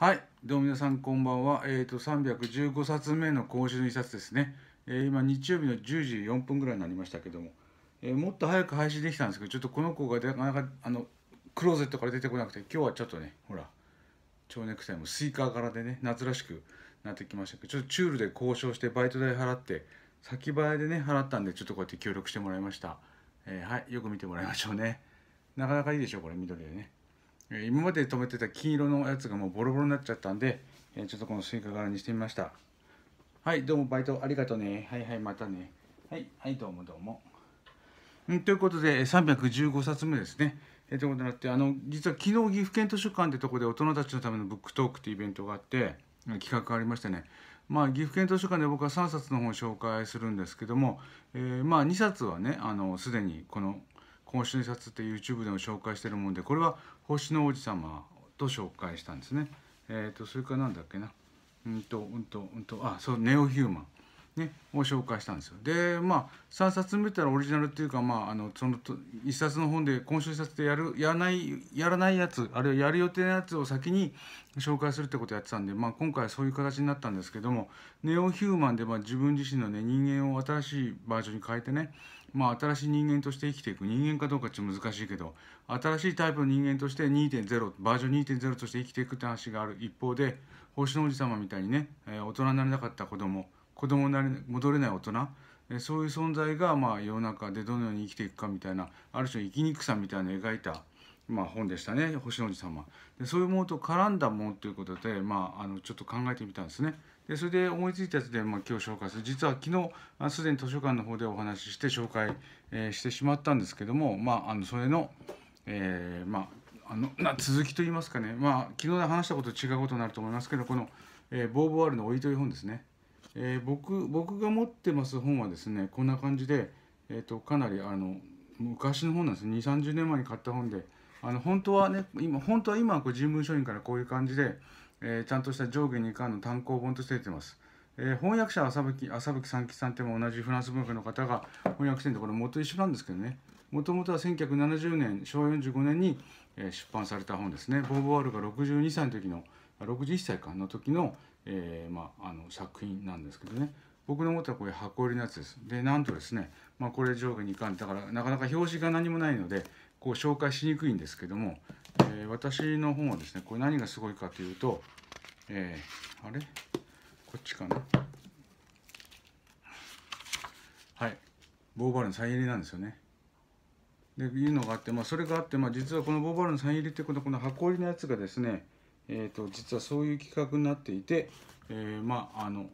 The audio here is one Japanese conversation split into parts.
はい、どうも皆さんこんばんは。えっ、ー、と315冊目の講習の一冊ですね。えー、今日曜日の10時4分ぐらいになりましたけども、えー、もっと早く配信できたんですけど、ちょっとこの子がなかなかあのクローゼットから出てこなくて、今日はちょっとね、ほら、蝶ネクタイもスイカ柄でね、夏らしくなってきましたけど、ちょっとチュールで交渉してバイト代払って、先払いでね払ったんで、ちょっとこうやって協力してもらいました。えー、はい、よく見てもらいましょうね。なかなかいいでしょこれ緑でね。今まで止めてた黄色のやつがもうボロボロになっちゃったんで、えちょっとこのスイカ柄にしてみましたはいどうもバイトありがとうねはいはいまたねはいはいどうもどうもんということで315冊目ですねえということになってあの実は昨日岐阜県図書館ってとこで大人たちのためのブックトークっていうイベントがあって企画がありましてねまあ、岐阜県図書館で僕は3冊の本を紹介するんですけども、えー、まあ2冊はねすでにこの「今週2冊」って YouTube でも紹介してるもんでこれは星の王子様と紹介したんですね。えーと、それから何だっけなうんとうんとうんとあそうネオヒューマン。ね、を紹介したんですよでまあ3冊目ったらオリジナルっていうか、まあ、あのその1冊の本で今週1冊でやるやらないやらないやつあるいはやる予定のやつを先に紹介するってことやってたんで、まあ、今回はそういう形になったんですけどもネオヒューマンで、まあ、自分自身の、ね、人間を新しいバージョンに変えてねまあ、新しい人間として生きていく人間かどうかって難しいけど新しいタイプの人間として2.0バージョン2.0として生きていくって話がある一方で星の王子様みたいにね、え大人になれなかった子供子供になれ戻れない大人、えそういう存在が、まあ、世の中でどのように生きていくかみたいなある種の生きにくさみたいなのを描いたまあ、本でしたね星の王子様でそういうものと絡んだものということで、まあ、あのちょっと考えてみたんですね。でそれで思いついたやつで、まあ、今日紹介する実は昨日すでに図書館の方でお話しして紹介、えー、してしまったんですけども、まあ、あのそれの,、えーまあ、あのな続きといいますかね、まあ、昨日で話したことと違うことになると思いますけどこの、えー、ボーヴォワールの「老い」という本ですね、えー、僕僕が持ってます本はですねこんな感じで、えーと、かなりあの昔の本なんです2 3 0年前に買った本であの本当はね今本当は今こう人文書院からこういう感じでえー、ちゃんとした上下2巻の単行本として出てます。えー、翻訳者は吹浅吹三吉さんっても同じフランス文学の方が翻訳してるんこれ元一緒なんですけどねもともとは1970年昭和45年に、えー、出版された本ですねボーヴォワールが62歳の時の61歳かの時の,、えーまあ、あの作品なんですけどね僕の思っはこう箱入りのやつですでなんとですね、まあ、これ上下2巻だからなかなか表紙が何もないので、こう紹介しにくいんですけども、えー、私の方はですねこれ何がすごいかというと、えー、あれこっちかなはいボーバルのサイン入りなんですよねでいうのがあって、まあ、それがあって、まあ、実はこのボーバルのサイン入りってこのこの箱入りのやつがですね、えーと、と実はそういう企画になっていて、えー、まああの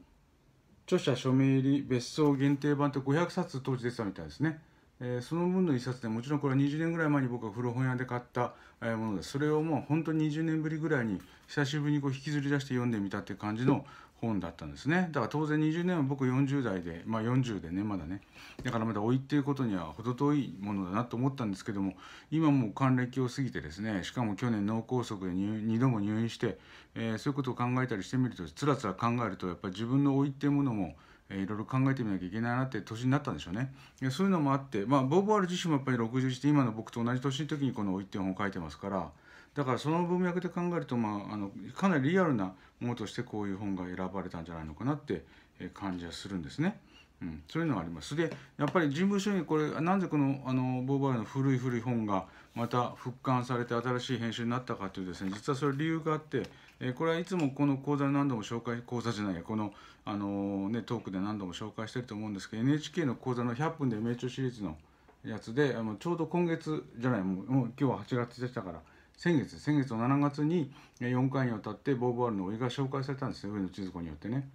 著者署名入り別荘限定版って500冊当時出てたみたいですね。えー、その分の一冊でもちろんこれは20年ぐらい前に僕は古本屋で買った、えー、ものですそれをもう本当に20年ぶりぐらいに久しぶりにこう引きずり出して読んでみたっていう感じの本だったんですねだから当然20年は僕40代でまあ40でねまだねだからまだ老いっていうことには程遠いものだなと思ったんですけども今もう還暦を過ぎてですねしかも去年脳梗塞で2度も入院して、えー、そういうことを考えたりしてみるとつらつら考えるとやっぱり自分の老いっていうものもえいろいろ考えてみなきゃいけないなって年になったんでしょうね。そういうのもあって、まあ、ボーヴォワール自身もやっぱり61して今の僕と同じ年の時にこの「一点本」を書いてますからだからその文脈で考えると、まあ、あのかなりリアルなものとしてこういう本が選ばれたんじゃないのかなって感じはするんですね。うん、そういうのがありますでやっぱり人文書にこれなんでこのあのボーヴォワールの古い古い本がまた復刊されて新しい編集になったかというとですね実はそれ理由があってえこれはいつもこの講座で何度も紹介講座じゃないやこの、あのね、トークで何度も紹介してると思うんですけど NHK の講座の「100分で名著」シリーズのやつであのちょうど今月じゃないもうもう今日は8月でしたから先月先月の7月に4回にわたってボーヴォワールの甥が紹介されたんですよ上野千鶴子によってね。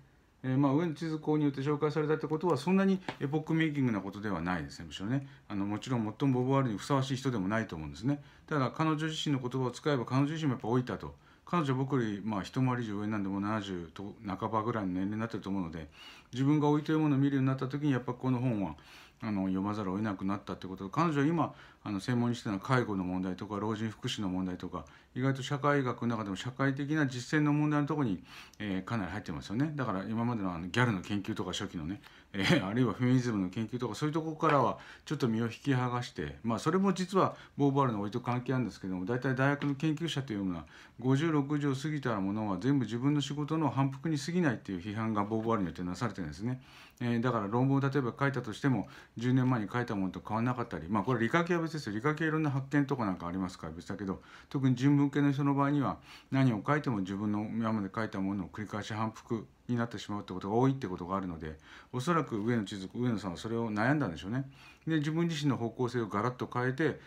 えー、まあ、上野千鶴子によって紹介されたってことはそんなにエポックメイキングなことではないですねむしろねあのもちろん最もボブ・ワールにふさわしい人でもないと思うんですねただ彼女自身の言葉を使えば彼女自身もやっぱ老いたと彼女僕よりまあ一回り以上上なんでも70と半ばぐらいの年齢になってると思うので自分が置いてるものを見るようになった時にやっぱこの本はあの読まざるを得なくなったってことで彼女は今あの専門にしてるのは介護の問題とか老人福祉の問題とか意外と社会学の中でも社会的な実践の問題のとこに、えー、かなり入ってますよねだから今までのあのギャルの研究とか初期のねえー、あるいはフェミニズムの研究とかそういうとこからはちょっと身を引き剥がして、まあ、それも実はボーヴールの老いと関係あるんですけども大体大学の研究者というのは5060を過ぎたものは全部自分の仕事の反復に過ぎないっていう批判がボーヴールによってなされてるんですね、えー、だから論文を例えば書いたとしても10年前に書いたものと変わらなかったり、まあ、これ理科系は別ですよ理科系いろんな発見とかなんかありますから別だけど特に人文系の人の場合には何を書いても自分の今まで書いたものを繰り返し反復になってしまうってことが多いってことがあるのでおそらく上野千鶴子上野さんはそれを悩んだんでしょうね。で自分自身の方向性をガラッと変えて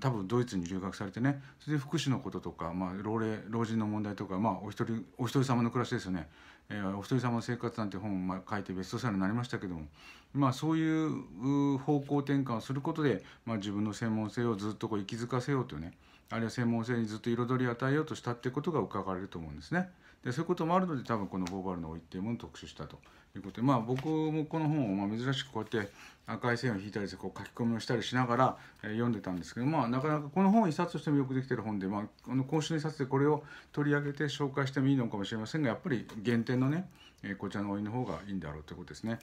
多分ドイツに留学されてねそれで福祉のこととか、まあ、老齢老人の問題とか、まあ、お一人お一人様の暮らしですよね、えー、お一人様の生活なんて本を、まあ、書いてベストセラーになりましたけども、まあ、そういう方向転換をすることで、まあ、自分の専門性をずっとこう息づかせようというねあるいは専門性にずっと彩りを与えようとしたってことが伺われると思うんですね。でそういうこともあるので多分このボーバルの老いっていうものを特集したということでまあ僕もこの本をまあ珍しくこうやって赤い線を引いたりしてこう書き込みをしたりしながら読んでたんですけどまあなかなかこの本一冊としてもよくできてる本でまあこの今週の一冊でこれを取り上げて紹介してもいいのかもしれませんがやっぱり原点のねこちらの老いの方がいいんだろうということですね。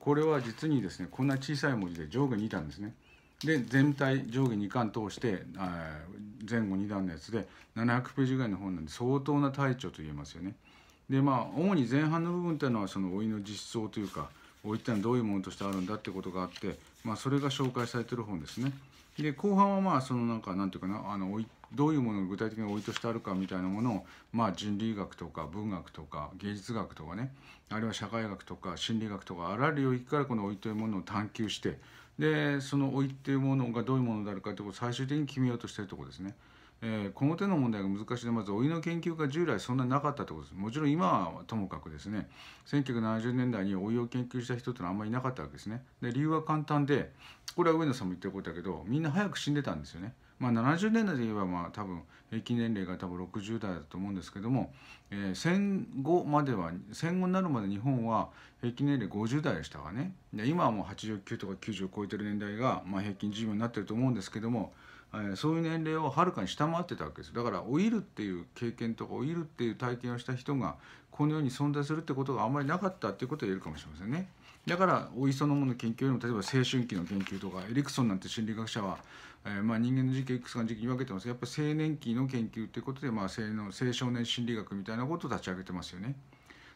これは実にですねこんな小さい文字で上下にいたんですね。で全体上下2巻通して前後2段のやつで700ページぐらいの本なんで相当な大調と言えますよね。でまあ主に前半の部分っていうのはその老いの実相というか老いってのはどういうものとしてあるんだってことがあって、まあ、それが紹介されてる本ですね。で後半はまあそのなんかなんていうかなあのいどういうものが具体的に老いとしてあるかみたいなものを、まあ、人類学とか文学とか芸術学とかねあるいは社会学とか心理学とかあらゆる領域からこの老いというものを探求してでその老いっていうものがどういうものであるかってことを最終的に決めようとしてるとこですね。えー、この手の問題が難しいのはまず老いの研究が従来そんなになかったってことですもちろん今はともかくですね1970年代に老いを研究した人ってのはあんまりいなかったわけですねで理由は簡単でこれは上野さんも言ってることだけどみんな早く死んでたんですよね。まあ、70年代で言えばまあ多分平均年齢が多分60代だと思うんですけども、えー、戦後までは戦後になるまで日本は平均年齢50代でしたがねで今はもう89とか90を超えてる年代がまあ平均寿命になってると思うんですけども、えー、そういう年齢をはるかに下回ってたわけですだから老いるっていう経験とか老いるっていう体験をした人がこの世に存在するってことがあんまりなかったっていうことを言えるかもしれませんね。だから老いそのもの研究よりも例えば青春期の研究とかエリクソンなんて心理学者はえー、まあ、人間の時期いくつかの時期に分けてますやっぱり青年期の研究ということで、まあ、青の青少年心理学みたいなことを立ち上げてますよね。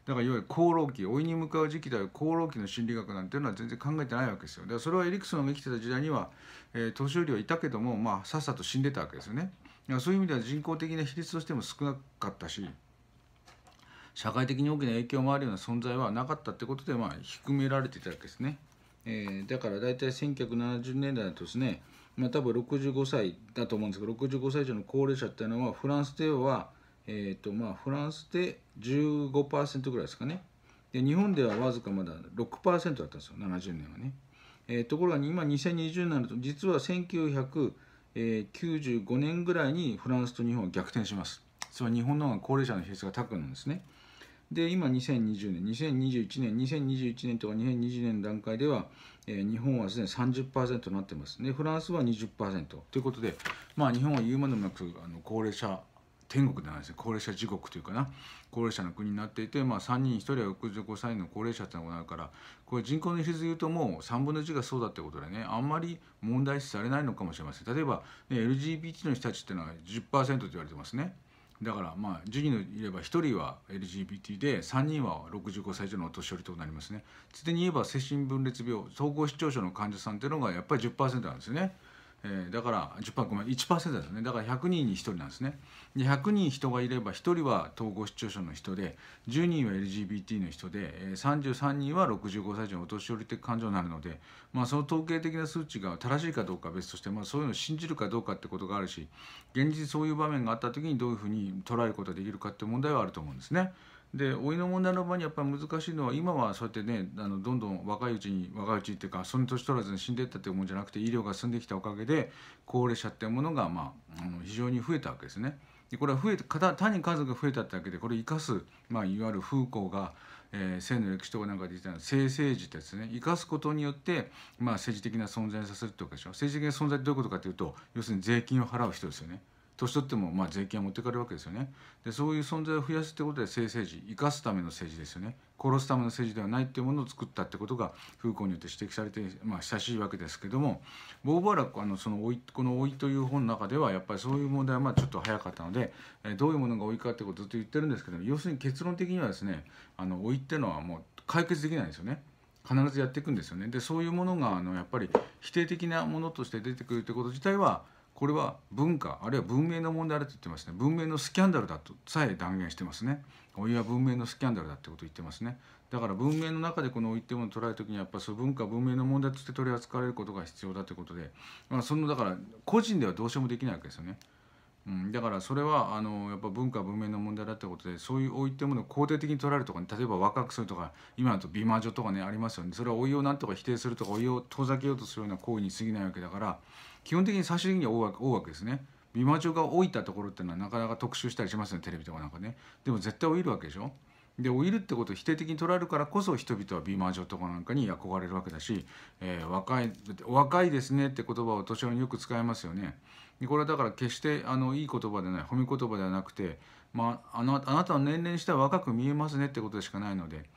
だからいわゆる功労期老いに向かう時期である功労期の心理学なんていうのは全然考えてないわけですよだからそれはエリクソンが生きてた時代には、えー、年寄りはいたけども、まあ、さっさと死んでたわけですよねだからそういう意味では人口的な比率としても少なかったし社会的に大きな影響もあるような存在はなかったってことで、まあ、低められていたわけですね、えー、だから大体1970年代だとですねまあ、多分65歳だと思うんですけど65歳以上の高齢者っていうのはフランスでは、えーとまあ、フランスで15%ぐらいですかねで日本ではわずかまだ6%だったんですよ70年はね、えー、ところが今2020年になると実は1995年ぐらいにフランスと日本は逆転しますそれは日本の方が高齢者の比率が高くなるんですねで今2020年2021年2021年とか2020年の段階ではえー、日本はすでに30%になってます。ねフランスは20%。ということで、まあ、日本は言うまでもなくあの高齢者天国ではないですね高齢者地獄というかな高齢者の国になっていて、まあ、3人1人は65歳の高齢者ってのがなるからこれ人口の比率でいうともう3分の1がそうだってことでねあんまり問題視されないのかもしれません例えば、ね、LGBT の人たちっていうのは10%と言われてますね。だからまあ10人いれば1人は LGBT で3人は65歳以上のお年寄りとなりますねついでに言えば精神分裂病総合失調症の患者さんっていうのがやっぱり10%なんですね。えー、だから10%ごめん1%ですねだから100人に1人なんですねで100人人がいれば1人は統合失調症の人で10人は LGBT の人で、えー、33人は65歳以上のお年寄りて感情になるので、まあ、その統計的な数値が正しいかどうかは別として、まあ、そういうのを信じるかどうかってことがあるし現実そういう場面があった時にどういうふうに捉えることができるかって問題はあると思うんですね。で老いの問題の場合にやっぱり難しいのは今はそうやってねあのどんどん若いうちに若いうちっていうかその年取らずに死んでったっていうもんじゃなくて医療が進んできたおかげで高齢者っていうものが、まあ、あの非常に増えたわけですね。でこれは増え単に数が増えたってだけでこれ生かす、まあ、いわゆる風光が、えー、の歴史とかなんかで言ってたのは政治ってですね生かすことによって、まあ、政治的な存在させるってわけでしょ政治的な存在ってどういうことかというと要するに税金を払う人ですよね。年取ってもまあ税金は持ってかれるわけですよねでそういう存在を増やすってことで性政治生かすための政治ですよね殺すための政治ではないっていうものを作ったってことが風光によって指摘されて、まあ、親しいわけですけどもボーバラあのその老いこの「老い」という本の中ではやっぱりそういう問題はまあちょっと早かったので、えどういうものが老いかってことをずっと言ってるんですけど要するに結論的にはですねあの老いってのはもう解決できないんですよね。必ずやっていくんですよねでそういうものがあのやっぱり否定的なものとして出てくるってこと自体はこれは文化あるいは文明の問題だと言ってますね文明のスキャンダルだとさえ断言してますねお湯は文明のスキャンダルだってことを言ってますねだから文明の中でこのお湯ってものを捉える時にやっぱその文化文明の問題として取り扱われることが必要だということで、まあ、そのだから個人ではどうしようもできないわけですよね。うん、だからそれはあのやっぱ文化文明の問題だってことでそういうおいってものを肯定的に捉えるとか、ね、例えば若くするとか今だと美魔女とかねありますよねそれはお湯をなんとか否定するとかお湯を遠ざけようとするような行為に過ぎないわけだから基本的に最終的に大枠ですね。美魔女が老いたところっていうのはなかなか特集したりしますねテレビとかなんかねでも絶対老いるわけでしょで老いるってことを否定的に捉えるからこそ人々は美魔女とかなんかに憧れるわけだし、えー、若い若いですねって言葉を年寄りによく使いますよねこれはだから決してあのいい言葉でない褒め言葉ではなくて、まあ、あのあなたの年齢にしては若く見えますねってことでしかないので。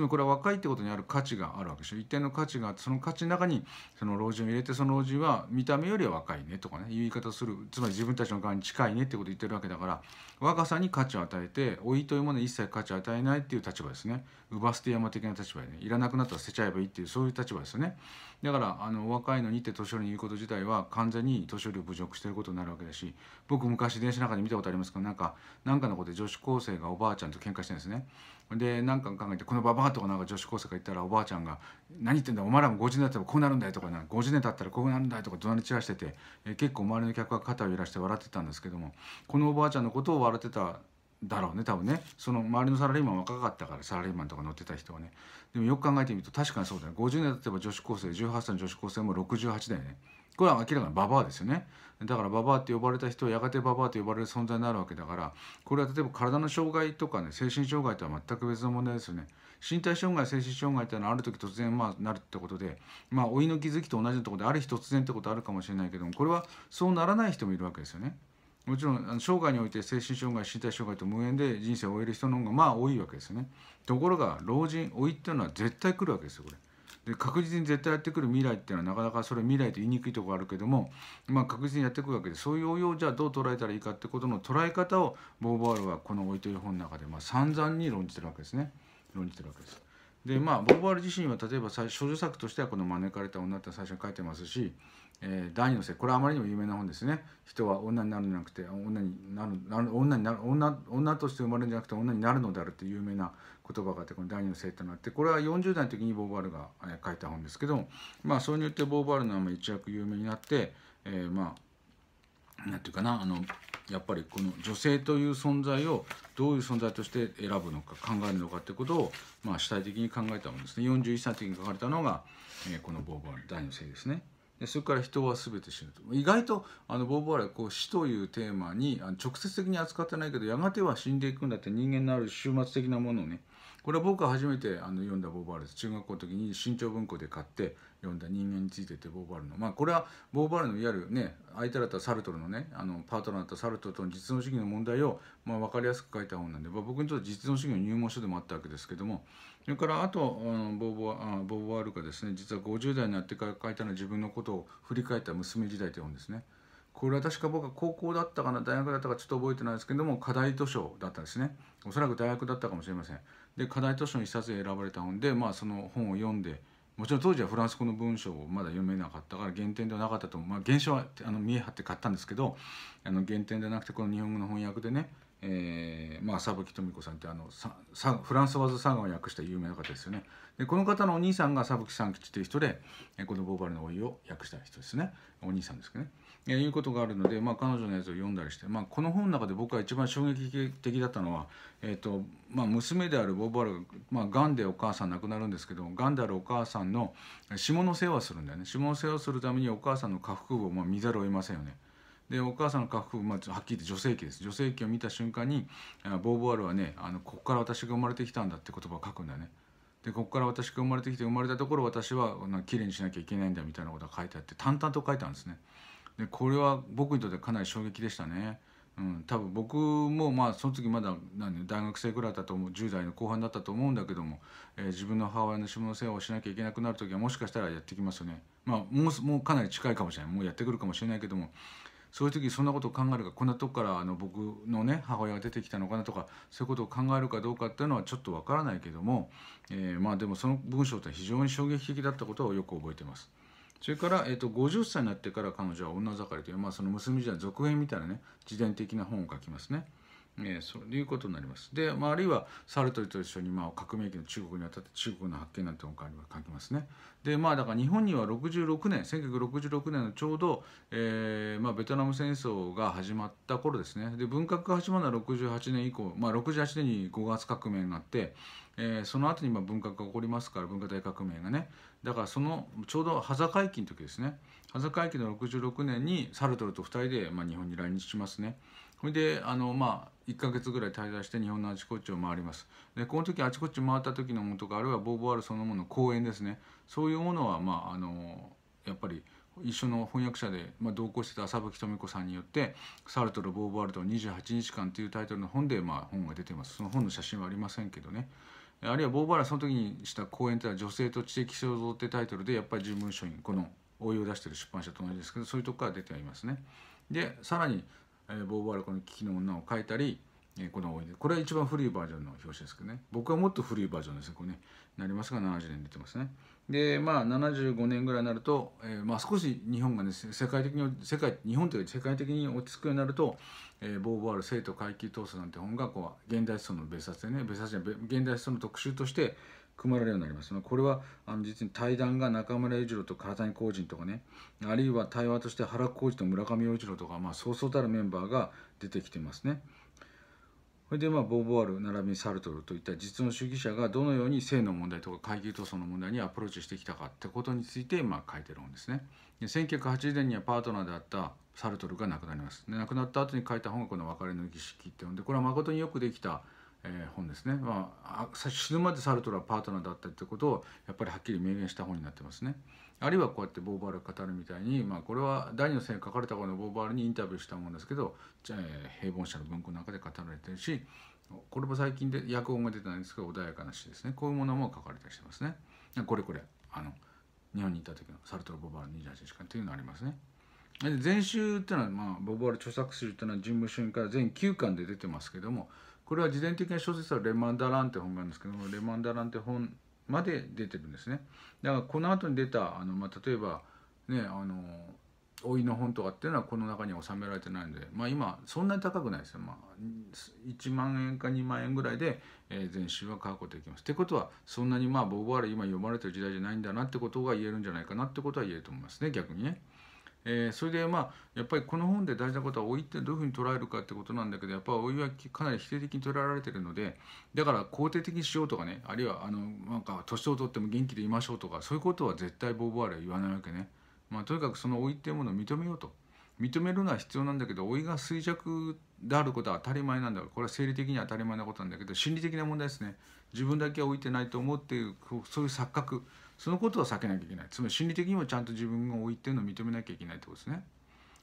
まりこれは若いってことにある価値があるわけでしょ一定の価値があってその価値の中にその老人を入れてその老人は見た目よりは若いねとかね言い方するつまり自分たちの側に近いねってことを言ってるわけだから若さに価値を与えて老いというものに一切価値を与えないっていう立場ですね奪捨て山的な立場でねいらなくなったら捨てちゃえばいいっていうそういう立場ですよねだからあの若いのにって年寄りに言うこと自体は完全に年寄りを侮辱してることになるわけだし僕昔電車の中で見たことありますけどなんかなんかのことで女子高生がおばあちゃんと喧嘩してるんですねで何か考えてこのババアとかなんか女子高生がったらおばあちゃんが「何言ってんだお前らも50年経ってもこうなるんだよ」とかな「50年経ったらこうなるんだよ」とか怒鳴り散らしてて、え結構周りの客が肩を揺らして笑ってたんですけどもこのおばあちゃんのことを笑ってただろうね多分ねその周りのサラリーマン若かったからサラリーマンとか乗ってた人はねでもよく考えてみると確かにそうだね50年経てば女子高生18歳の女子高生も68だよねこれは明らかにババアですよね。だからババアって呼ばれた人はやがてババアと呼ばれる存在になるわけだからこれは例えば体の障害とかね精神障害とは全く別の問題ですよね身体障害精神障害ってのはある時突然まあなるってことでまあ老いの気づきと同じところである日突然ってことあるかもしれないけどもこれはそうならない人もいるわけですよねもちろん生涯において精神障害身体障害と無縁で人生を終える人の方がまあ多いわけですよねところが老人老いっていうのは絶対来るわけですよこれ。で確実に絶対やってくる未来っていうのはなかなかそれ未来と言いにくいところあるけども、まあ、確実にやってくるわけでそういう応用をじゃあどう捉えたらいいかってことの捉え方をボーヴァールはこの「老い」という本の中でまあ散々に論じてるわけですね論じてるわけです。でまあボーヴァール自身は例えば最初著作としてはこの「招かれた女」って最初に書いてますし、えー、第二の性これはあまりにも有名な本ですね人は女になるんじゃなくて女になる女になる女女として生まれるんじゃなくて女になるのであるっていう有名な言葉があってこの第二の生となってこれは40代の時にボーヴァルが書いた本ですけどまあそれによってボーヴァルの名前一躍有名になって、えー、まあなんていうかなあのやっぱりこの女性という存在をどういう存在として選ぶのか考えるのかってことを、まあ、主体的に考えたものですね41歳の時に書かれたのが、えー、このボーヴァル第二の生ですね。でそれから人は全て死ぬと意外とあのボーヴァールはこう死というテーマに直接的に扱ってないけどやがては死んでいくんだって人間のある終末的なものをねこれは僕が初めてあの読んだボーヴァールです中学校の時に新潮文庫で買って読んだ「人間について」ってボーヴァールのまあこれはボーヴァールのいわゆるね相手だったサルトルのねあのパートナーだったサルトルとの実存主義の問題を、まあ、分かりやすく書いた本なんで、まあ、僕にとって実存主義の入門書でもあったわけですけどもそれからあとあのボーヴァボーヴールがですね実は50代になってから書いたのは自分のことを振り返った「娘時代」という本ですね。これは確か僕は高校だったかな大学だったかちょっと覚えてないですけども課題図書だったんですねおそらく大学だったかもしれませんで課題図書の一冊で選ばれた本で、まあ、その本を読んでもちろん当時はフランス語の文章をまだ読めなかったから原点ではなかったと思う、まあ、原書はあの見え張って買ったんですけどあの原点でなくてこの日本語の翻訳でね、えーまあ、佐吹富子さんってあのさフランスワーズ・サーガンを訳した有名な方ですよねでこの方のお兄さんが佐吹三吉ていう人でこの「ボーバルの老い」を訳した人ですねお兄さんですけどね、えいうことがあるので、まあ、彼女のやつを読んだりして、まあ、この本の中で僕が一番衝撃的だったのは、えーとまあ、娘であるボーバルが、まあ、癌でお母さん亡くなるんですけど癌であるお母さんの下の世話するんだよね下の世話するためにお母さんの下腹部をまあ見ざるを得ませんよねでお母さんの下腹部、まあ、はっきり言って女性器です女性器を見た瞬間にボーヴォワールはねあのここから私が生まれてきたんだって言葉を書くんだねでここから私が生まれてきて生まれたところ私はきれいにしなきゃいけないんだみたいなことが書いてあって淡々と書いたんですねでこれは僕にとってかなり衝撃でしたねうん、多分僕もまあその時まだ何大学生ぐらいだったと思う10代の後半だったと思うんだけども、えー、自分の母親の下の世話をしなきゃいけなくなる時はもしかしたらやってきますよねまあもうもうかなり近いかもしれないもうやってくるかもしれないけどもそういう時そんなことを考えるかこんなとこからあの僕のね母親が出てきたのかなとかそういうことを考えるかどうかっていうのはちょっとわからないけども、えー、まあでもその文章って非常に衝撃的だったことをよく覚えてます。それから、えーと、50歳になってから彼女は「女盛り」という、まあ、その娘じゃ続編みたいなね自伝的な本を書きますね。えー、そういうことになります。で、まあ、あるいはサルトリと一緒に、まあ、革命期の中国にあたって中国の発見なんてのが書きますね。でまあだから日本には66年1966年のちょうど、えーまあ、ベトナム戦争が始まった頃ですねで文革が始まるのは68年以降、まあ、68年に5月革命があって、えー、その後にまあ文革が起こりますから文化大革命がねだからそのちょうど羽ザ会期の時ですね羽ザ会期の66年にサルトルと2人で、まあ、日本に来日しますね。それであのまあ1ヶ月ぐらい滞在して日本のあちこちを回りますでこの時あちこち回った時のものとかあるいはボーヴォワールそのもの講演ですねそういうものはまああのやっぱり一緒の翻訳者で、まあ、同行してた浅吹富子さんによって「サルトル・ボーヴォワールト28日間」というタイトルの本で、まあ、本が出てますその本の写真はありませんけどねあるいはボーヴォワールその時にした講演というのは「女性と知的肖像」ってタイトルでやっぱり事務所にこの応用を出してる出版社と同じですけどそういうとこから出てはいますね。でさらにえボーヴォワールこの「危機の女」を書いたり、えこのこれは一番古いバージョンの表紙ですけどね僕はもっと古いバージョンですねこれねなりますが70年出てますねでまあ75年ぐらいになると、えー、まあ、少し日本がね世界的に世界日本というか世界的に落ち着くようになると、えー、ボーヴォワール「生徒階級闘争」なんて本がこう現代思想の別冊でね別冊じゃ現代思想の特集として組まれるようになります。これはあの実に対談が中村裕次郎と川谷浩人とかねあるいは対話として原浩二と村上裕一郎とか、まあ、そうそうたるメンバーが出てきてますね。それでまあボーヴォワール並びにサルトルといった実の主義者がどのように性の問題とか階級闘争の問題にアプローチしてきたかってことについてまあ書いてるんですね。で1980年にはパートナーであったサルトルが亡くなります。で亡くなった後に書いた本がこの「別れの儀式」って読んでこれは誠によくできたえー、本ですね、まあ、死ぬまでサルトルはパートナーだったってことをやっぱりはっきり明言した本になってますね。あるいはこうやってボーバール語るみたいに、まあ、これは第二の戦書かれた頃のボーバールにインタビューしたものですけど、えー、平凡者の文庫の中で語られてるしこれも最近で訳音が出てないんですけど穏やかな詩ですねこういうものも書かれたりしてますね。これこれあの日本に行った時のサルトル・ボーバール28時間というのがありますね。で前週っていうのは、まあ、ボーバール著作集っていうのは人務主義から全9巻で出てますけどもこれは事前的な小説は「レ・マンダラン」って本があるんですけどレ・マンダラン」って本まで出てるんですねだからこの後に出たあの、まあ、例えばねあの老いの本とかっていうのはこの中に収められてないので、まあ、今そんなに高くないですよ、まあ、1万円か2万円ぐらいで、え全集は買うことできます。ってことはそんなにまあボーヴォワール今読まれてる時代じゃないんだなってことが言えるんじゃないかなってことは言えると思いますね逆にね。えー、それでまあやっぱりこの本で大事なことは老いってどういうふうに捉えるかってことなんだけどやっぱ老いはかなり否定的に捉えられてるのでだから肯定的にしようとかねあるいはあのなんか年を取っても元気でいましょうとかそういうことは絶対ボーヴォワールは言わないわけね。まあ、とにかくその老いっていうものを認めようと認めるのは必要なんだけど老いが衰弱であることは当たり前なんだからこれは生理的に当たり前なことなんだけど心理的な問題ですね自分だけは老いてないと思っていうそういう錯覚そのことは避けなきゃいけないつまり心理的にもちゃんと自分が老いっていうのを認めなきゃいけないってことですね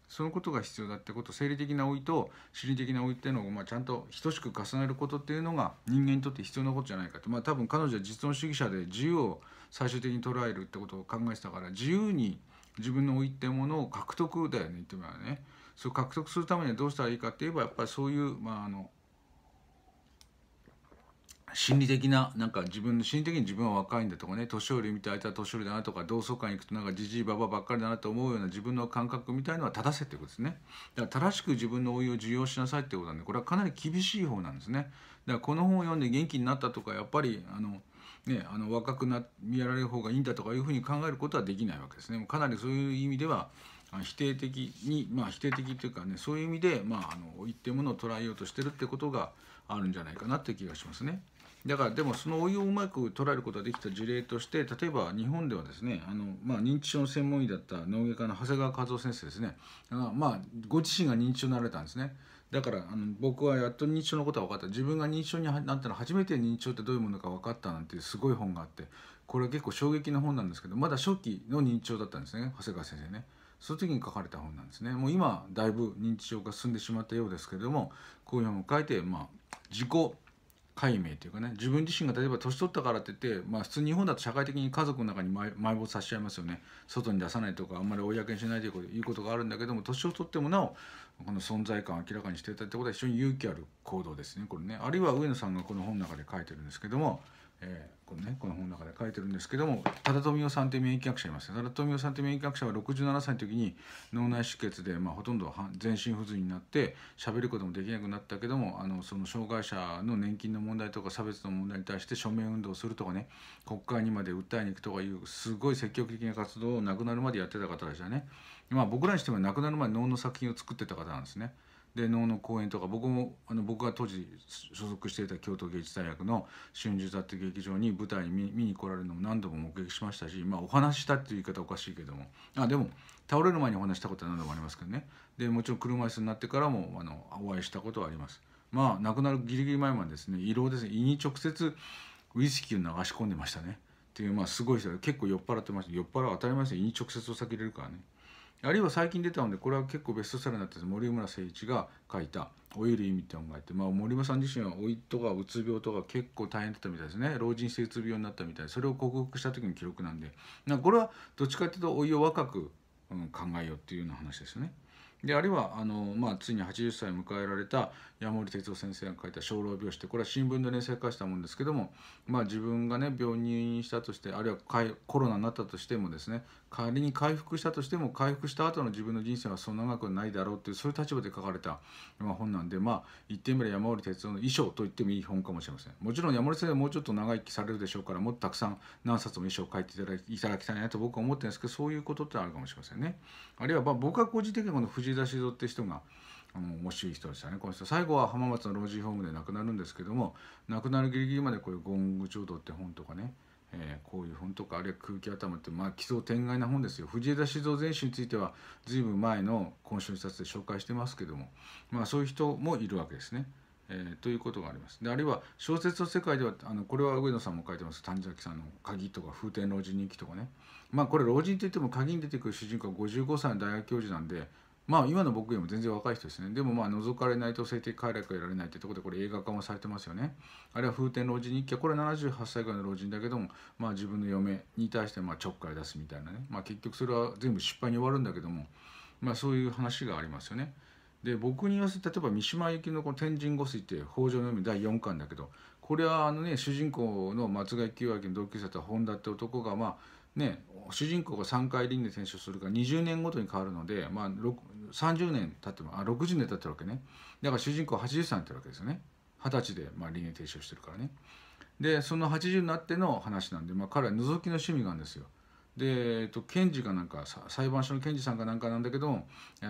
そのことが必要だってこと生理的な老いと心理的な老いっていうのをまあちゃんと等しく重ねることっていうのが人間にとって必要なことじゃないかとまあ多分彼女は実存主義者で自由を最終的に捉えるってことを考えてたから自由に自分の老いってものを獲得だよね言ってみればねそれ獲得するためにはどうしたらいいかって言えばやっぱりそういうまああの心理的ななんか自分の心理的に自分は若いんだとかね年寄り見ていなは年寄りだなとか同窓会に行くとなんかじじいばばばっかりだなと思うような自分の感覚みたいのは正せってことですねだから正しく自分の老いを受容しなさいってことなんでこれはかなり厳しい方なんですねだからこの本を読んで元気になったとかやっぱりあのね、あの若くな見られる方がいいんだとかいうふうに考えることはできないわけですね。かなりそういう意味では否定的に、まあ、否定的というかねそういう意味で、まあ、あのってものを捉えようとしてるってことがあるんじゃないかなって気がしますね。だからでもそのお湯をうまく捉えることができた事例として例えば日本ではですねあの、まあ、認知症の専門医だった脳外科の長谷川和夫先生ですねあまあご自身が認知症になられたんですねだからあの僕はやっと認知症のことは分かった自分が認知症になったの初めて認知症ってどういうものか分かったなんていうすごい本があってこれは結構衝撃の本なんですけどまだ初期の認知症だったんですね長谷川先生ね。その時に書かれた本なんですね。もう今だいぶ認知症が進んでしまったようですけれどもこういう本を書いて、まあ、自己解明というかね自分自身が例えば年取ったからって言って、まあ、普通日本だと社会的に家族の中に埋没させちゃいますよね外に出さないとかあんまり公にしないということがあるんだけども年を取ってもなおこの存在感を明らかにしていたってことは非常に勇気ある行動ですねこれねあるいは上野さんがこの本の中で書いてるんですけどもえー、このねこの本の中で書いてるんですけども忠富夫さんという免疫学者います多忠富夫さんという免疫学者は67歳の時に脳内出血で、まあ、ほとんど全身不随になって喋ることもできなくなったけどもあのその障害者の年金の問題とか差別の問題に対して署名運動するとかね国会にまで訴えに行くとかいうすごい積極的な活動を亡くなるまでやってた方でしたね。まあ、僕らにしても亡くなる前で脳の作品を作ってた方なんですね。で能の公演とか僕もあの僕が当時所属していた京都芸術大学の春秋座って劇場に舞台に見に来られるのも何度も目撃しましたし、まあ、お話したっていう言い方おかしいけどもあでも倒れる前にお話したことは何度もありますけどねでもちろん車椅子になってからもあのお会いしたことはあります。まあ亡くなるギリギリ前までですね胃ろですね胃に直接ウイスキーを流し込んでましたねっていうまあすごい人で結構酔っ払ってました酔っ払う当たり前ですよ胃に直接お酒入れるからね。あるいは最近出たのでこれは結構ベストセラーになってます森村誠一が書いた「老いる意味」って考えて、まあ、森村さん自身は老いとかうつ病とか結構大変だったみたいですね老人性うつ病になったみたいそれを克服した時の記録なんでなこれはどっちかっていうと老いを若く、うん、考えようっていうような話ですよね。であるいはあの、まあ、ついに80歳迎えられた山森哲夫先生が書いた「生老病死」ってこれは新聞で連載化したもんですけども、まあ、自分がね病にしたとしてあるいはコロナになったとしてもですね仮に回復したとしても回復した後の自分の人生はそんな長くないだろうっていうそういう立場で書かれた、ま本なんでまあ言ってみれば山折哲夫の衣装と言ってもいい本かもしれませんもちろん山折先生はもうちょっと長生きされるでしょうからもっとたくさん何冊も衣装を書いていただきたいなと僕は思ってるんですけどそういうことってあるかもしれませんねあるいはま僕は個人的にこの藤田静夫って人があの面白い人でしたねこの人最後は浜松の老人ホームで亡くなるんですけども亡くなるギリギリまでこういう「ゴング浄土」って本とかねえー、こういう本とかあるいは空気頭ってまあ奇想天外な本ですよ藤枝静雄全集については随分前の今週一冊で紹介してますけどもまあそういう人もいるわけですね。えー、ということがあります。であるいは小説の世界ではあのこれは上野さんも書いてます谷崎さんの「鍵」とか「風天老人日記」とかねまあこれ老人といっても鍵に出てくる主人公は55歳の大学教授なんでまあ今の僕よりも全然若い人ですねでもまあ覗かれないと性的快楽得られないってとこでこれ映画化もされてますよねあるいは風天老人日記これ78歳ぐらいの老人だけどもまあ自分の嫁に対してまあちょっかい出すみたいなねまあ結局それは全部失敗に終わるんだけどもまあそういう話がありますよねで僕に言わせて例えば三島由紀夫のこの「天神五水」って「北条の海」第4巻だけどこれはあのね主人公の松垣清明の同級生だった本田って男がまあね主人公が3回輪廻転生するから20年ごとに変わるので、まあ、30年経ってもあ60年経ってるわけねだから主人公80歳になってるわけですよね二十歳で、まあ、リン転生してるからねでその80になっての話なんで、まあ、彼は覗きの趣味があるんですよで、えっと、検事かなんか裁判所の検事さんかなんかなんだけど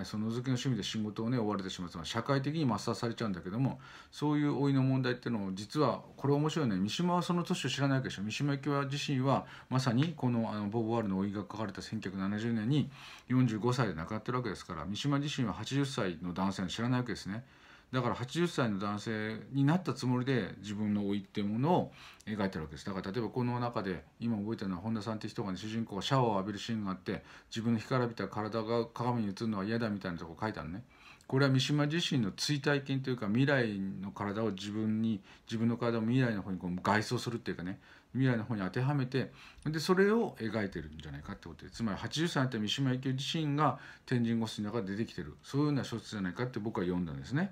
その付けの趣味で仕事をね追われてしまう社会的に抹殺されちゃうんだけどもそういう老いの問題っていうのを実はこれ面白いね三島はその年を知らないわけでしょ三島由紀夫自身はまさにこのあのボーヴォワールの老いが書かれた1970年に45歳で亡くなってるわけですから三島自身は80歳の男性を知らないわけですね。だから80歳の男性になったつもりで自分の老いっていうものを描いてるわけですだから例えばこの中で今覚えてるのは本田さんって人がね主人公がシャワーを浴びるシーンがあって自分の干からびた体が鏡に映るのは嫌だみたいなとこ書いてあるね。これは三島自身の追体験というか未来の体を自分に自分の体を未来の方にこう外装するっていうかね未来の方に当てはめてでそれを描いてるんじゃないかってことでつまり80歳になった三島由紀夫自身が天神ゴスの中で出てきてるそういうような小説じゃないかって僕は読んだんですね。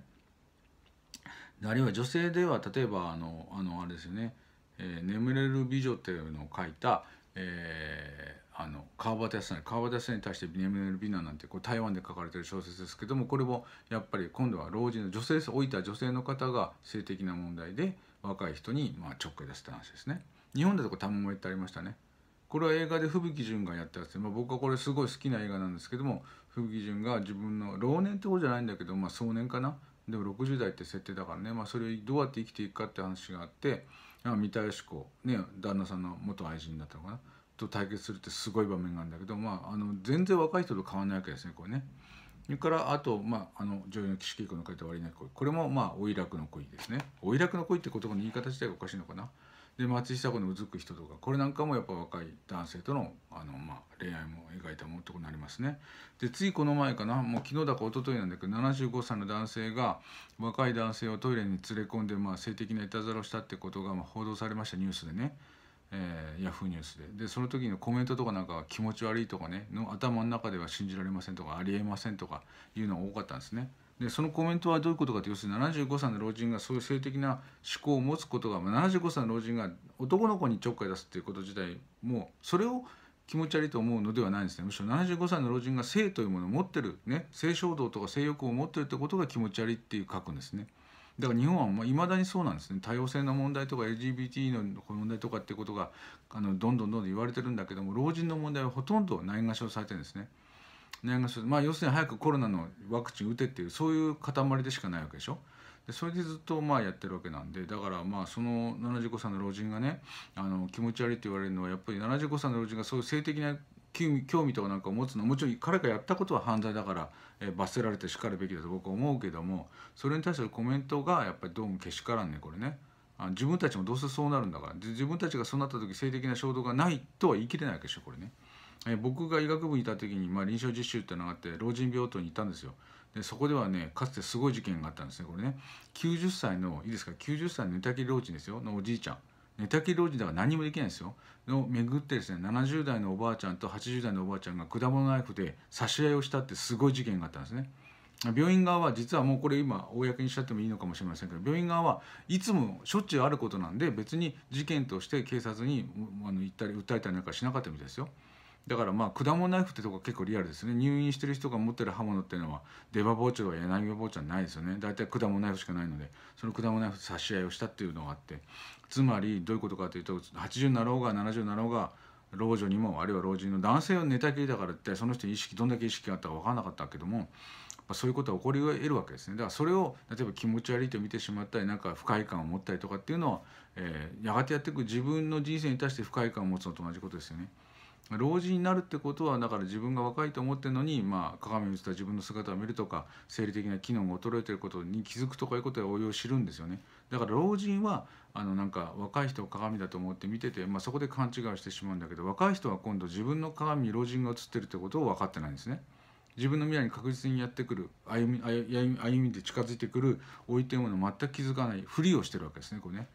あるいは女性では例えばあのあのあれですよね「えー、眠れる美女」っていうのを書いた、えー、あの川端康成川端康成に対して「眠れる美男」なんてこう台湾で書かれてる小説ですけどもこれもやっぱり今度は老人の女性老いた女性の方が性的な問題で若い人にまあちょっかい出すって話ですね。日本だとこれ「ってありましたね。これは映画で吹雪純がやったやつで、まあ、僕はこれすごい好きな映画なんですけども吹雪純が自分の老年ってことじゃないんだけど、まあ、壮年かなでも60代って設定だからね、まあ、それどうやって生きていくかって話があって三田佳子、ね、旦那さんの元愛人だったのかなと対決するってすごい場面なんだけど、まあ、あの全然若い人と変わらないわけですねこれね。それからあと、まあ、あの女優の岸木子の書いた「割りない恋」これもまあ「おいらくの恋」ですね。おいらくの恋って言葉の言い方自体がおかしいのかな。で松下子のうずく人とかこれなんかもやっぱ若い男性とのあの、まあ、恋愛も描いたものってことになりますね。でついこの前かなもう昨日だか一昨日なんだけど75歳の男性が若い男性をトイレに連れ込んで、まあ、性的ないたずらをしたってことが、まあ、報道されましたニュースでね。えー、ヤフーニュースででその時のコメントとかなんか気持ち悪いとかねの頭の中では信じられませんとかありえませんとかいうのが多かったんですね。でそのコメントはどういうことか要するに75歳の老人がそういう性的な思考を持つことが、まあ、75歳の老人が男の子にちょっかい出すっていうこと自体もうそれを気持ち悪いと思うのではないんですねむしろ75歳の老人が性というものを持ってる、ね、性衝動とか性欲を持ってるってことが気持ち悪いっていう書くんですね。だから日本はいまだにそうなんですね多様性の問題とか LGBT の問題とかってことがあのどんどんどんどん言われてるんだけども老人の問題はほとんどないがしろされてるんですね。まあ要するに早くコロナのワクチン打てっていうそういう塊でしかないわけでしょでそれでずっとまあやってるわけなんでだからまあその75歳の老人がねあの気持ち悪いって言われるのはやっぱり75歳の老人がそういう性的な興味とかなんかを持つのもちろん彼がやったことは犯罪だから、えー、罰せられてしかるべきだと僕は思うけどもそれに対するコメントがやっぱりどうもけしからんねこれね。あ自分たちもどうせそうなるんだから自分たちがそうなった時性的な衝動がないとは言い切れないわけでしょこれね。え僕が医学部にいた時に、まあ、臨床実習ってのがあって老人病棟に行ったんですよでそこではねかつてすごい事件があったんですねこれね90歳のいいですか90歳の寝たきり老人ですよのおじいちゃん寝たきり老人では何もできないんですよの巡ってですね70代のおばあちゃんと80代のおばあちゃんが果物ナイフで差し合いをしたってすごい事件があったんですね病院側は実はもうこれ今公にしちゃってもいいのかもしれませんけど病院側はいつもしょっちゅうあることなんで別に事件として警察にあの行ったり訴えたりなんかしなかったみたいですよ。だからまあ果物ナイフってとこ結構リアルですね入院してる人が持ってる刃物っていうのは出刃包丁は柳刃包丁はないですよね大体果物ナイフしかないのでその果物ナイフ差し合いをしたっていうのがあってつまりどういうことかというと80になろうが70になろうが老女にもあるいは老人の男性を寝たきりだからってその人に意識どんだけ意識があったか分からなかったけどもそういうことは起こり得るわけですねだからそれを例えば気持ち悪いと見てしまったりなんか不快感を持ったりとかっていうのは、えー、やがてやっていく自分の人生に対して不快感を持つのと同じことですよね。老人になるってことはだから自分が若いと思ってるのに、まあ、鏡に映った自分の姿を見るとか生理的な機能が衰えてることに気づくとかいうことで応用知るんですよねだから老人はあのなんか若い人を鏡だと思って見てて、まあ、そこで勘違いしてしまうんだけど若い人は今度自分の鏡に老人が映ってるってことを分かってないんですね。自分の未来に確実にやってくる歩み歩みで近づいてくる置いてるもの全く気づかないふりをしてるわけですねこれね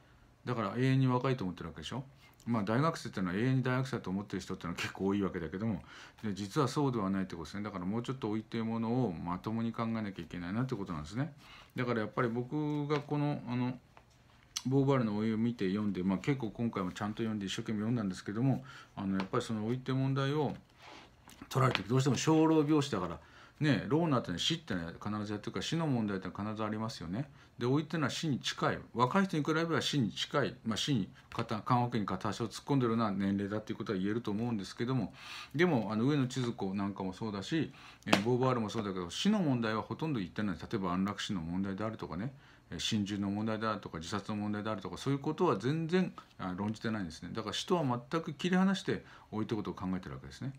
だから永遠に若いと思ってるわけでしょ。まあ、大学生っていうのは永遠に大学生だと思ってる人っていうのは結構多いわけだけどもで実はそうではないってことですねだからもうちょっと置いてるものをまともに考えなきゃいけないなってことなんですねだからやっぱり僕がこのあのボーヴァルの老いを見て読んで、まあ、結構今回もちゃんと読んで一生懸命読んだんですけどもあのやっぱりその老いって問題を取られてどうしても小老病死だからね、老なって死ってのは必ずやってるから死の問題ってのは必ずありますよね。で老いってのは死に近い若い人に比べれば死に近い、まあ、死に緩和に片足を突っ込んでるような年齢だっていうことは言えると思うんですけどもでもあの上野千鶴子なんかもそうだし、えー、ボーヴァールもそうだけど死の問題はほとんど言ってない例えば安楽死の問題であるとかね心中の問題であるとか自殺の問題であるとかそういうことは全然論じてないんですねだから死とは全く切り離して老いたことを考えてるわけですね。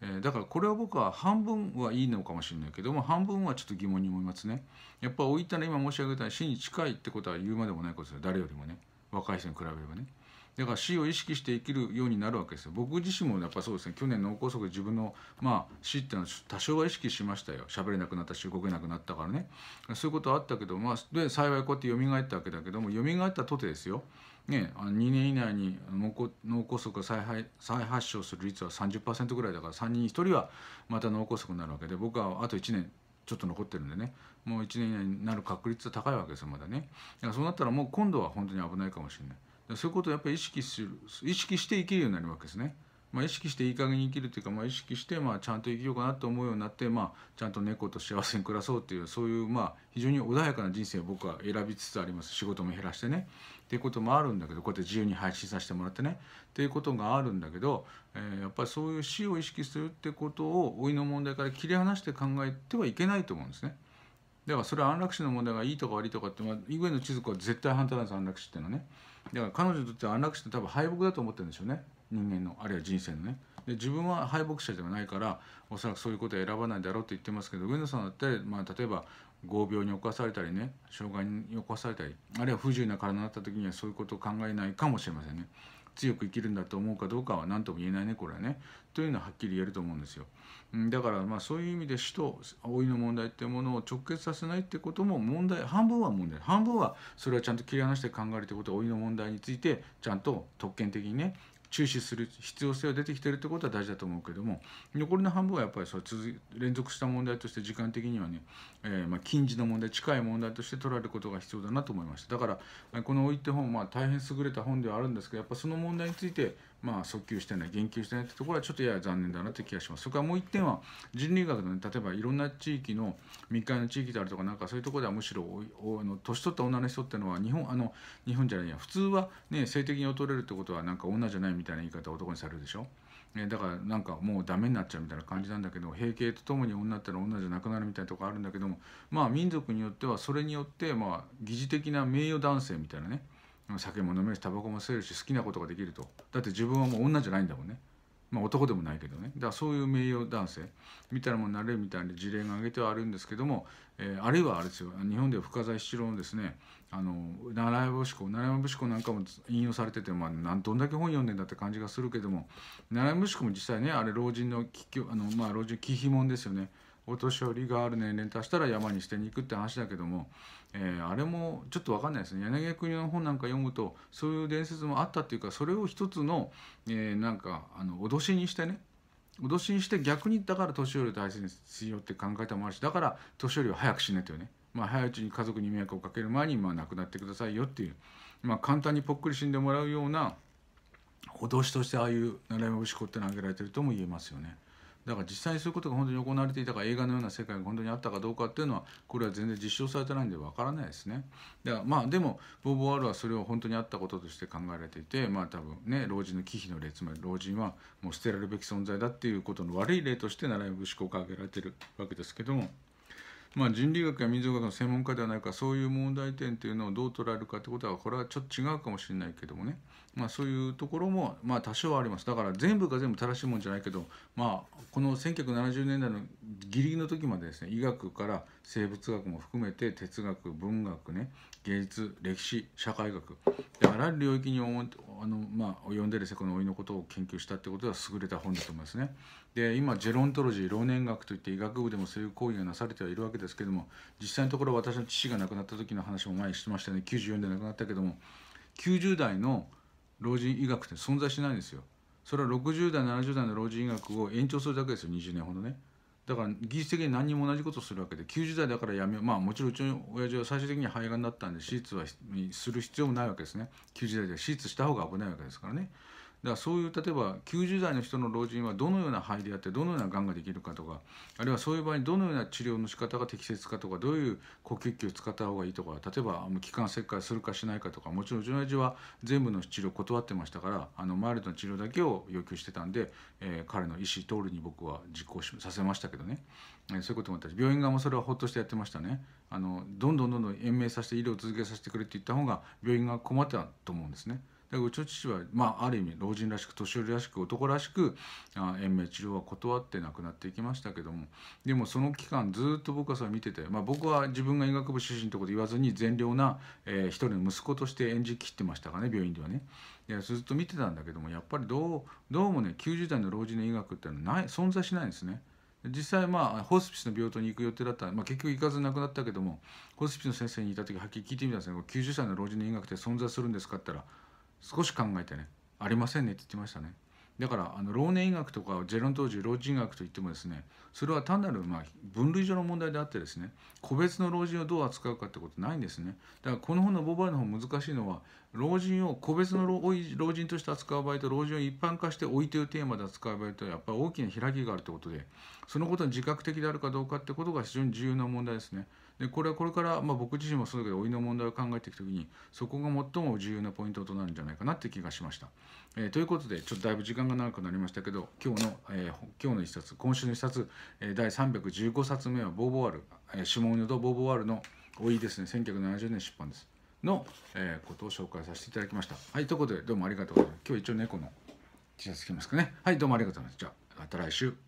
えだからこれは僕は半分はいいのかもしれないけども半分はちょっと疑問に思いますねやっぱ老いたら今申し上げた死に近いってことは言うまでもないことですよ誰よりもね若い人に比べればねだから死を意識して生きるようになるわけですよ僕自身もやっぱそうですね去年脳梗塞自分の、まあ、死っていうのは多少は意識しましたよ喋れなくなったし動けなくなったからねそういうことはあったけど、まあ、で幸いこうやって蘇ったわけだけども蘇ったとてですよね、あの2年以内に脳梗塞が再再発症する率は30%ぐらいだから3人1人はまた脳梗塞になるわけで僕はあと1年ちょっと残ってるんでねもう1年以内になる確率は高いわけですよまだねだからそうなったらもう今度は本当に危ないかもしれないそういうことをやっぱり意識する意識して生きるようになるわけですね、まあ、意識していい加減に生きるというか、まあ、意識してまあちゃんと生きようかなと思うようになって、まあ、ちゃんと猫と幸せに暮らそうというそういうまあ非常に穏やかな人生を僕は選びつつあります仕事も減らしてねっていうこともあるんだけどこうやって自由に配信させてもらってねっていうことがあるんだけど、えー、やっぱりそういう死を意識するってことを老いの問題から切り離して考えてはいけないと思うんですね。だからそれは安楽死の問題がいいとか悪いとかって、まあ、上の千鶴子は絶対反対なんです安楽死っていうのはねだから彼女にとっては安楽死って多分敗北だと思ってるんでしょうね人間のあるいは人生のねで自分は敗北者ではないからおそらくそういうことは選ばないだろうって言ってますけど上野さんだって、まあ、例えば合病に侵されたりね障害に侵されたりあるいは不自由な体になった時にはそういうことを考えないかもしれませんね。強く生きるんだと思うかどうかは何とも言えないねこれはねというのははっきり言えると思うんですよだからまあそういう意味で死と老いの問題っていうものを直結させないってことも問題半分は問題半分はそれはちゃんと切り離して考えるってことは老いの問題についてちゃんと特権的にね注視する必要性は出てきてるってことは大事だと思うけども残りの半分はやっぱりそう続連続した問題として時間的にはね、えー、まあ、近似の問題近い問題として捉えることが必要だなと思いましただからこの「おい」て本、まあ、大変優れた本ではあるんですけどやっぱその問題についてまあ、訴求してない言及してないってところはちょっとやや残念だなって気がしますそれからもう一点は人類学の、ね、例えばいろんな地域の民間の地域であるとかなんかそういうところではむしろおの年取った女の人っていうのは日本あの日本じゃないや普通は、ね、性的に劣れるってことはなんか女じゃないみたいな言い方を男にされるでしょ。ね、だからなんかもうダメになっちゃうみたいな感じなんだけど閉経とともに女ったら女じゃなくなるみたいなとこあるんだけどもまあ民族によってはそれによってまあ疑似的な名誉男性みたいなね酒も飲めるしタバコも吸えるし好きなことができるとだって自分はもう女じゃないんだもんねまあ男でもないけどねだからそういう名誉男性みたいなものなれるみたいな事例が挙げてはあるんですけども、えー、あるいはあれですよ日本では深澤七郎のですねあの習い節子習い節子なんかも引用されてて、まあ、どんだけ本読んでんだって感じがするけども習い節子も実際ねあれ老人のあの、まあ、老人忌避門ですよねお年寄りがある年齢に達したら山に捨てに行くって話だけどもえー、あれもちょっと分かんないですね柳家国の本なんか読むとそういう伝説もあったっていうかそれを一つの、えー、なんかあの脅しにしてね脅しにして逆にだから年寄りを大切にしようって考えたもあるしだから年寄りを早く死ねというね、まあ、早いうちに家族に迷惑をかける前にまあ亡くなってくださいよっていう、まあ、簡単にぽっくり死んでもらうような脅しとしてああいう習いし、子って投げられてるとも言えますよね。だから実際にそういうことが本当に行われていたか映画のような世界が本当にあったかどうかっていうのはこれは全然実証されてないんでわからないですね。だからまあでもボーヴォワールはそれを本当にあったこととして考えられていてまあ多分ね老人の忌避の例つまり老人はもう捨てられるべき存在だっていうことの悪い例として習い節考が挙げられてるわけですけども。まあ、人類学や民族学の専門家ではないかそういう問題点というのをどう捉えるかということはこれはちょっと違うかもしれないけどもね、まあ、そういうところもまあ多少ありますだから全部が全部正しいもんじゃないけど、まあ、この1970年代のギリギリの時までですね医学から生物学も含めて哲学文学ね芸術歴史社会学であらゆる領域にあの、まあ、及んでる世この老いのことを研究したってことは優れた本だと思いますね。で今ジェロントロジー老年学といって医学部でもそういう行為がなされてはいるわけですけども実際のところ私の父が亡くなった時の話も前にしてましたね94で亡くなったけども90代の老人医学って存在しないんですよそれは60代70代の老人医学を延長するだけですよ20年ほどねだから技術的に何にも同じことをするわけで90代だからやめまあもちろんうちの親父は最終的に肺がんだったんで手術はする必要もないわけですね90代で手術した方が危ないわけですからねだからそういう例えば90代の人の老人はどのような肺であってどのようながんができるかとかあるいはそういう場合にどのような治療の仕方が適切かとかどういう呼吸器を使った方がいいとか例えば気管切開するかしないかとかもちろんうちの親は全部の治療断ってましたからあのマイルドの治療だけを要求してたんで、えー、彼の意思通りに僕は実行させましたけどね、えー、そういうこともあったし病院側もそれはほっとしてやってましたねあのどんどんどんどん延命させて医療を続けさせてくれって言った方が病院が困ったと思うんですね。でうちの父は、まあ、ある意味老人らしく年寄りらしく男らしくあ延命治療は断って亡くなっていきましたけどもでもその期間ずっと僕はそれ見てて、まあ、僕は自分が医学部出身ってこと言わずに善良な、えー、一人の息子として演じきってましたかね病院ではね。でずっと見てたんだけどもやっぱりどうどうもね90代の老人の医学ってのはない存在しないんですね。実際まあホスピスの病棟に行く予定だった、まあ、結局行かず亡くなったけどもホスピスの先生にいた時はっきり聞いてみたんですけど90歳の老人の医学って存在するんですかって言ったら少し考えてねありませんねって言ってましたねだからあの老年医学とかジェロン当時老人医学といってもですねそれは単なるま分類上の問題であってですね個別の老人をどう扱うかってことないんですねだからこの本のボバイの方難しいのは老人を個別の老人として扱う場合と老人を一般化して置いてるテーマで扱う場合とやっぱり大きな開きがあるってことでそのことに自覚的であるかどうかってことが非常に重要な問題ですね。でこれはこれから、まあ、僕自身もそうだけど老いの問題を考えていくときにそこが最も重要なポイントとなるんじゃないかなって気がしました。えー、ということでちょっとだいぶ時間が長くなりましたけど今日の、えー、今日の一冊今週の一冊、えー、第315冊目はボーボワール、えー、シモーニとボーボワールの老いですね1970年出版ですの、えー、ことを紹介させていただきました。はい、ということでどうもありがとうございます。今日一応猫の T シャツ着ますかね。はい、どうもありがとうございます。じゃあまた来週。